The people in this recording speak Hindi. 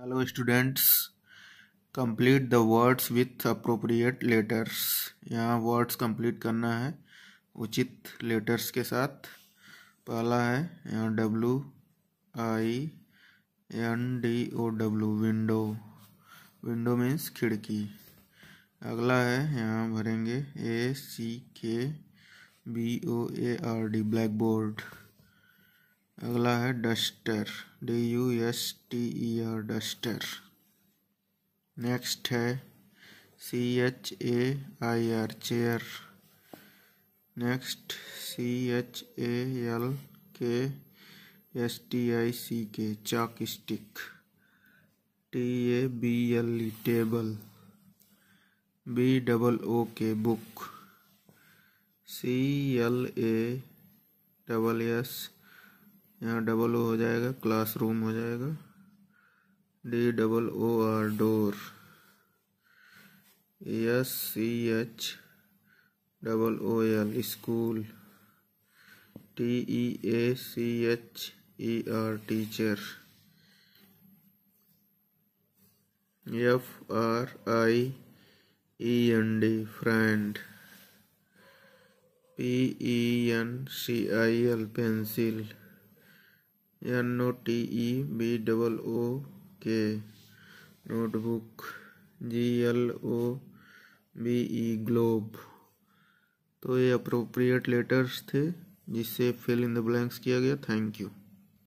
hello students complete the words with appropriate letters यहाँ वर्ड्स कंप्लीट करना है उचित लेटर्स के साथ पहला है यहाँ W I N D O W window window means खिड़की अगला है यहाँ भरेंगे A C K B O A R D blackboard अगला है duster D U S T E R duster next है C H A I R chair next C H A L K S T I C K chalk stick T A B L E table B double O K book C L A double S यहाँ डबल ओ हो जाएगा क्लासरूम हो जाएगा D double O R door S C H double O L school T E A C H E R teacher F R I E N D friend P E N C I L pencil N O T E B double O के notebook G L O B E globe तो ये अप्रोप्रिएट लेटर्स थे जिससे फिल इन द ब्लैंक्स किया गया थैंक यू